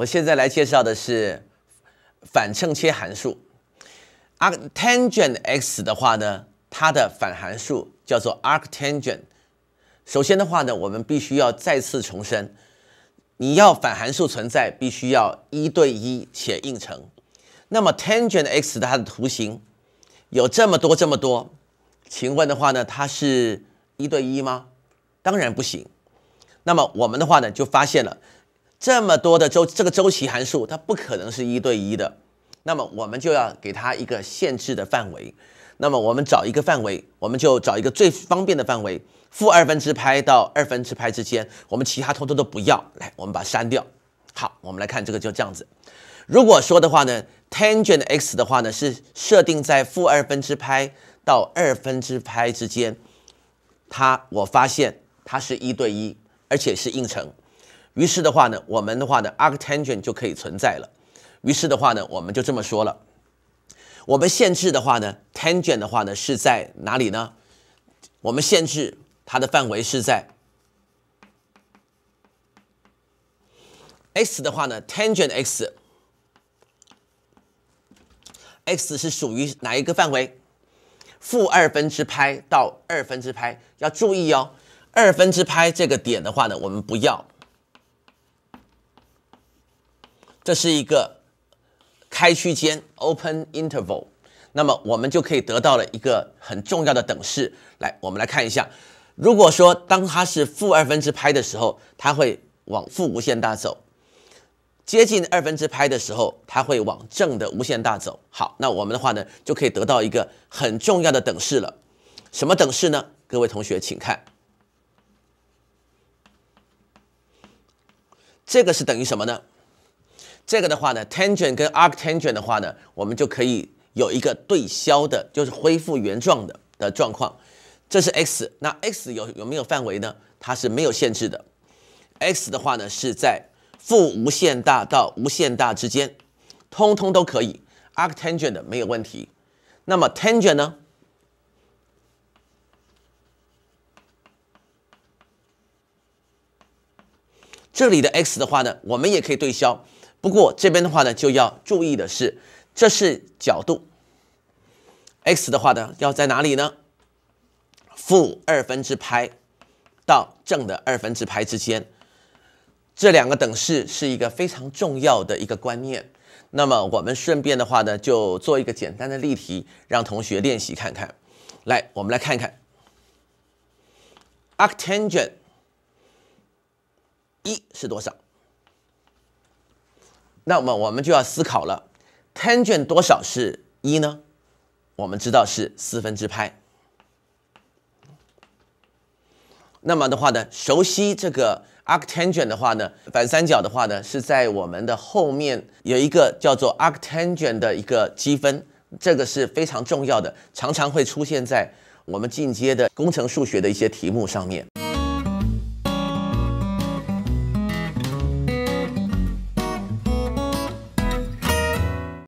我现在来介绍的是反称切函数，arctangent x 的话呢，它的反函数叫做 arctangent。首先的话呢，我们必须要再次重申，你要反函数存在，必须要一对一且应成。那么 tangent x 的它的图形有这么多这么多，请问的话呢，它是一对一吗？当然不行。那么我们的话呢，就发现了。这么多的周这个周期函数，它不可能是一对一的。那么我们就要给它一个限制的范围。那么我们找一个范围，我们就找一个最方便的范围，负二分之派到二分之派之间，我们其他通通都不要。来，我们把它删掉。好，我们来看这个，就这样子。如果说的话呢，tan g e n t x 的话呢，是设定在负二分之派到二分之派之间，它我发现它是一对一，而且是映成。于是的话呢，我们的话呢，arctangent 就可以存在了。于是的话呢，我们就这么说了。我们限制的话呢，tangent 的话呢是在哪里呢？我们限制它的范围是在 x 的话呢，tangent x x 是属于哪一个范围？负二分之派到二分之派，要注意哦，二分之派这个点的话呢，我们不要。这是一个开区间 open interval，那么我们就可以得到了一个很重要的等式。来，我们来看一下，如果说当它是负二分之派的时候，它会往负无限大走；接近二分之派的时候，它会往正的无限大走。好，那我们的话呢，就可以得到一个很重要的等式了。什么等式呢？各位同学，请看，这个是等于什么呢？这个的话呢 t a n g e n t 跟 arc tangent 的话呢，我们就可以有一个对消的，就是恢复原状的的状况。这是 x，那 x 有有没有范围呢？它是没有限制的。x 的话呢，是在负无限大到无限大之间，通通都可以。arc tangent 没有问题。那么 t a n g e n t 呢？这里的 x 的话呢，我们也可以对消。不过这边的话呢，就要注意的是，这是角度 x 的话呢，要在哪里呢？负二分之派到正的二分之派之间，这两个等式是一个非常重要的一个观念。那么我们顺便的话呢，就做一个简单的例题，让同学练习看看。来，我们来看看 arctangent 一是多少？那么我们就要思考了，tan g e n t 多少是一呢？我们知道是四分之派。那么的话呢，熟悉这个 arctangent 的话呢，反三角的话呢，是在我们的后面有一个叫做 arctangent 的一个积分，这个是非常重要的，常常会出现在我们进阶的工程数学的一些题目上面。